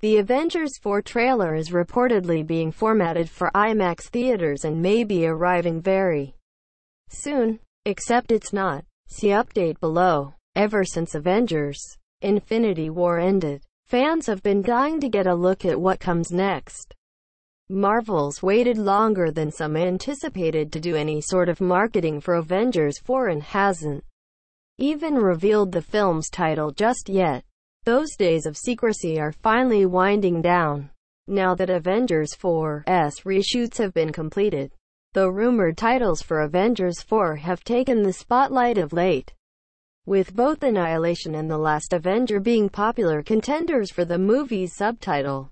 The Avengers 4 trailer is reportedly being formatted for IMAX theaters and may be arriving very soon, except it's not. See update below. Ever since Avengers Infinity War ended, fans have been dying to get a look at what comes next. Marvel's waited longer than some anticipated to do any sort of marketing for Avengers 4 and hasn't even revealed the film's title just yet. Those days of secrecy are finally winding down. Now that Avengers 4's reshoots have been completed, the rumored titles for Avengers 4 have taken the spotlight of late, with both Annihilation and The Last Avenger being popular contenders for the movie's subtitle.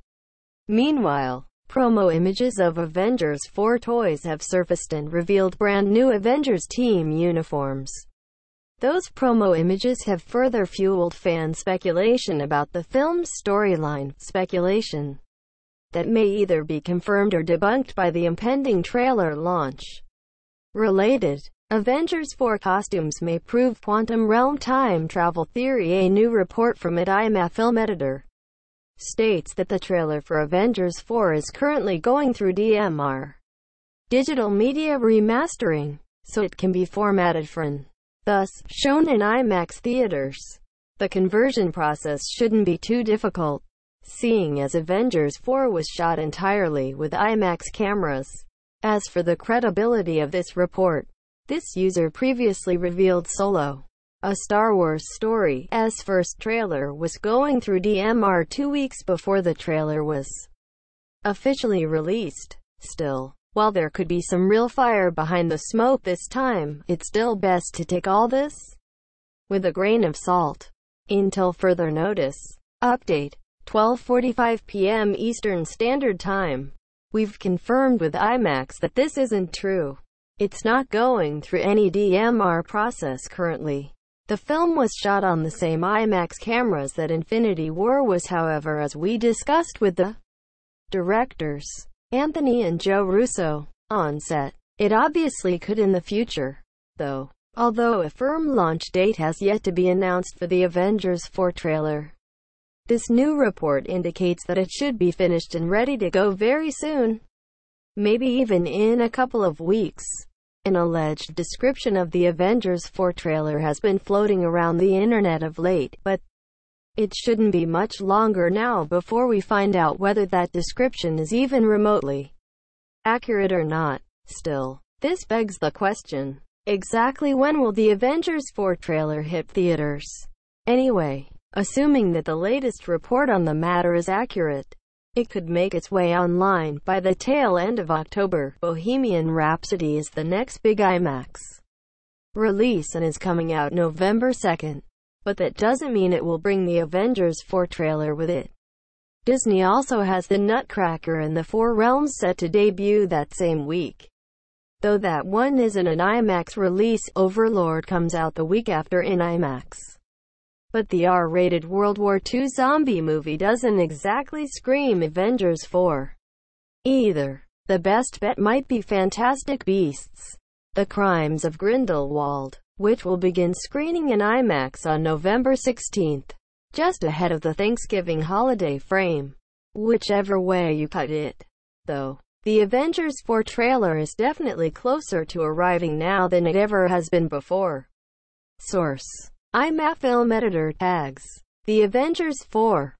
Meanwhile, promo images of Avengers 4 toys have surfaced and revealed brand new Avengers team uniforms. Those promo images have further fueled fan speculation about the film's storyline, speculation that may either be confirmed or debunked by the impending trailer launch. Related Avengers 4 costumes may prove quantum realm time travel theory. A new report from it IMF film editor states that the trailer for Avengers 4 is currently going through DMR, digital media remastering, so it can be formatted for an thus, shown in IMAX theaters. The conversion process shouldn't be too difficult, seeing as Avengers 4 was shot entirely with IMAX cameras. As for the credibility of this report, this user previously revealed Solo, a Star Wars story, as first trailer was going through DMR two weeks before the trailer was officially released. Still, while there could be some real fire behind the smoke this time, it's still best to take all this with a grain of salt. Until further notice. Update. 12.45 p.m. Eastern Standard Time. We've confirmed with IMAX that this isn't true. It's not going through any DMR process currently. The film was shot on the same IMAX cameras that Infinity War was however as we discussed with the directors. Anthony and Joe Russo on set. It obviously could in the future, though. Although a firm launch date has yet to be announced for the Avengers 4 trailer, this new report indicates that it should be finished and ready to go very soon, maybe even in a couple of weeks. An alleged description of the Avengers 4 trailer has been floating around the internet of late, but it shouldn't be much longer now before we find out whether that description is even remotely accurate or not. Still, this begs the question. Exactly when will the Avengers 4 trailer hit theaters? Anyway, assuming that the latest report on the matter is accurate, it could make its way online by the tail end of October. Bohemian Rhapsody is the next big IMAX release and is coming out November 2nd but that doesn't mean it will bring the Avengers 4 trailer with it. Disney also has The Nutcracker and The Four Realms set to debut that same week. Though that one isn't an IMAX release, Overlord comes out the week after in IMAX. But the R-rated World War II zombie movie doesn't exactly scream Avengers 4. Either. The best bet might be Fantastic Beasts. The Crimes of Grindelwald which will begin screening in IMAX on November 16, just ahead of the Thanksgiving holiday frame. Whichever way you cut it, though, the Avengers 4 trailer is definitely closer to arriving now than it ever has been before. Source. IMAX film editor tags. The Avengers 4